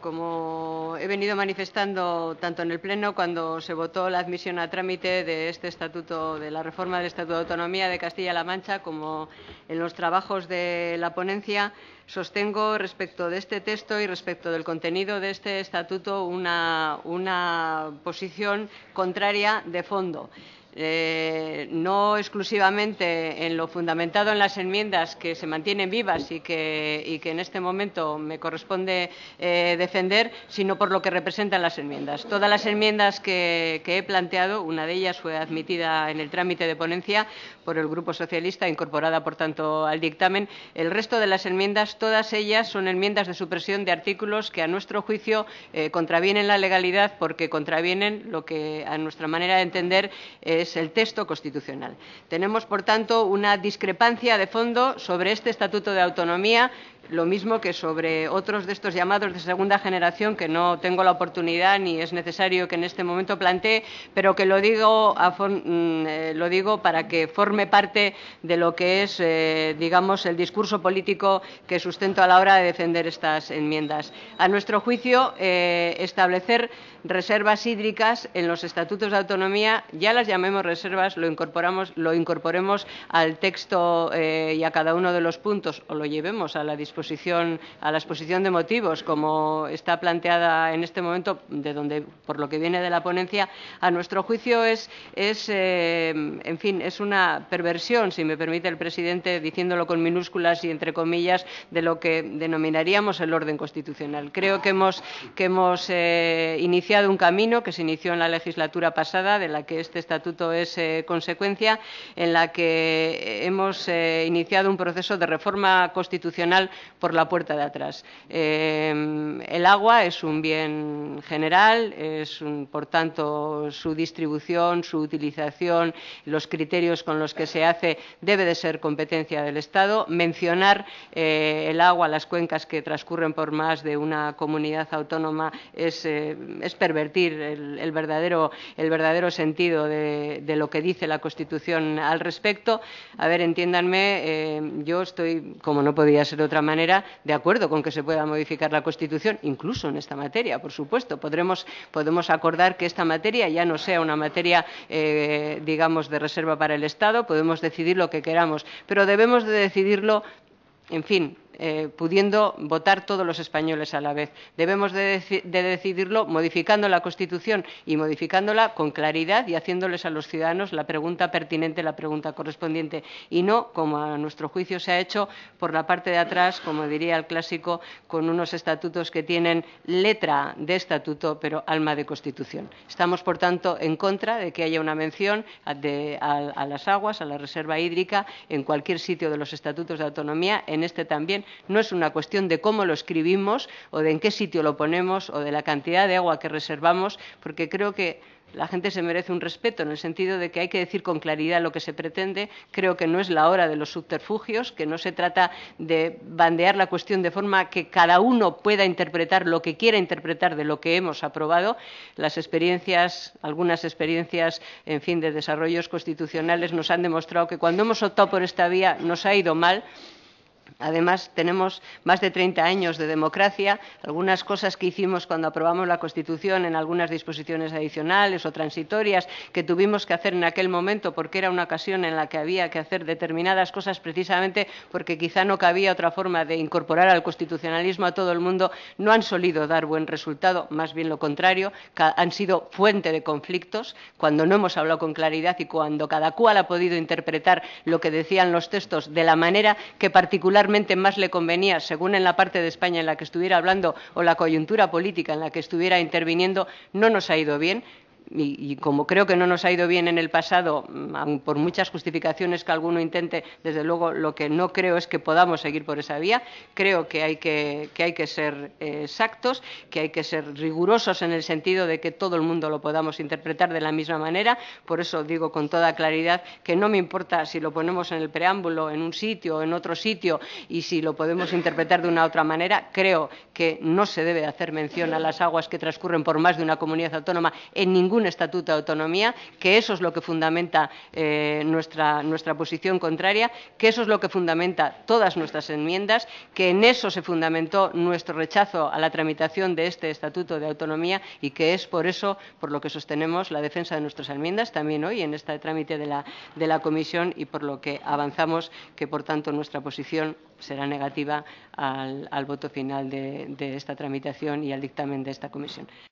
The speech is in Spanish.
Como he venido manifestando tanto en el Pleno cuando se votó la admisión a trámite de este estatuto, de la reforma del Estatuto de Autonomía de Castilla-La Mancha, como en los trabajos de la ponencia, sostengo respecto de este texto y respecto del contenido de este estatuto una, una posición contraria de fondo. Eh, no exclusivamente en lo fundamentado en las enmiendas que se mantienen vivas y que, en este momento me corresponde eh, defender, sino por lo que representan las enmiendas. Todas las enmiendas que, he planteado, una de ellas fue admitida en el trámite de ponencia, por el Grupo Socialista, incorporada, por tanto, al dictamen. El resto de las enmiendas, todas ellas son enmiendas de supresión de artículos que, a nuestro juicio, eh, contravienen la legalidad porque contravienen lo que, a nuestra manera de entender, es el texto constitucional. Tenemos, por tanto, una discrepancia de fondo sobre este Estatuto de Autonomía lo mismo que sobre otros de estos llamados de segunda generación que no tengo la oportunidad ni es necesario que en este momento plantee, pero que lo mm, eh, lo digo para que forme parte de lo que es, eh, digamos, el discurso político que sustento a la hora de defender estas enmiendas. A nuestro juicio, eh, establecer reservas hídricas en los estatutos de autonomía, ya las llamemos reservas, lo, incorporamos, lo incorporemos al texto eh, y a cada uno de los puntos o lo llevemos a la disposición, a la exposición de motivos, como está planteada en este momento, de donde, por lo que viene de la ponencia, a nuestro juicio es, es en fin, es una perversión, si me permite el presidente, diciéndolo con minúsculas y entre comillas, de lo que denominaríamos el orden constitucional. Creo que hemos, eh, iniciado un camino que se inició en la legislatura pasada, de la que este estatuto es eh, consecuencia, en la que hemos eh, iniciado un proceso de reforma constitucional por la puerta de atrás. el agua es un bien general, es por tanto su distribución, su utilización, los criterios con los que se hace debe de ser competencia del Estado. Mencionar eh, el agua, las cuencas que transcurren por más de una comunidad autónoma es, eh, pervertir el, verdadero, sentido de, lo que dice la Constitución al respecto. A ver, entiéndanme, eh, yo estoy, como no podía ser de otra manera, de acuerdo con que se pueda modificar la Constitución, incluso en esta materia, por supuesto. Podremos, podemos acordar que esta materia ya no sea una materia, digamos, de reserva para el Estado podemos decidir lo que queramos, pero debemos de decidirlo, en fin, eh, pudiendo votar todos los españoles a la vez. Debemos de, decidirlo modificando la Constitución y modificándola con claridad y haciéndoles a los ciudadanos la pregunta pertinente, la pregunta correspondiente, y no, como a nuestro juicio se ha hecho, por la parte de atrás, como diría el clásico, con unos estatutos que tienen letra de estatuto, pero alma de Constitución. Estamos, por tanto, en contra de que haya una mención a las aguas, a la reserva hídrica, en cualquier sitio de los estatutos de autonomía, en este también, no es una cuestión de cómo lo escribimos o de en qué sitio lo ponemos o de la cantidad de agua que reservamos, porque creo que la gente se merece un respeto en el sentido de que hay que decir con claridad lo que se pretende. Creo que no es la hora de los subterfugios, que no se trata de bandear la cuestión de forma que cada uno pueda interpretar lo que quiera interpretar de lo que hemos aprobado. Las experiencias, algunas experiencias, en fin, de desarrollos constitucionales nos han demostrado que cuando hemos optado por esta vía nos ha ido mal Además, tenemos más de 30 años de democracia. Algunas cosas que hicimos cuando aprobamos la Constitución en algunas disposiciones adicionales o transitorias que tuvimos que hacer en aquel momento porque era una ocasión en la que había que hacer determinadas cosas precisamente porque quizá no cabía otra forma de incorporar al constitucionalismo a todo el mundo, no han solido dar buen resultado, más bien lo contrario, han sido fuente de conflictos cuando no hemos hablado con claridad y cuando cada cual ha podido interpretar lo que decían los textos de la manera que particularmente particularmente más le convenía, según en la parte de España en la que estuviera hablando o la coyuntura política en la que estuviera interviniendo, no nos ha ido bien y, como creo que no nos ha ido bien en el pasado, mm, por muchas justificaciones que alguno intente, desde luego lo que no creo es que podamos seguir por esa vía. Creo que hay que, hay que ser eh, exactos, que hay que ser rigurosos en el sentido de que todo el mundo lo podamos interpretar de la misma manera. Por eso digo con toda claridad que no me importa si lo ponemos en el preámbulo, en un sitio o en otro sitio, y si lo podemos interpretar de una otra manera. Creo que no se debe hacer mención a las aguas que transcurren por más de una comunidad autónoma en ningún ningún estatuto de autonomía, que eso es lo que fundamenta eh, nuestra, posición contraria, que eso es lo que fundamenta todas nuestras enmiendas, que en eso se fundamentó nuestro rechazo a la tramitación de este estatuto de autonomía y que es por eso por lo que sostenemos la defensa de nuestras enmiendas también hoy en este trámite de la, comisión y por lo que avanzamos que, por tanto, nuestra posición será negativa al, voto final de esta tramitación y al dictamen de esta comisión.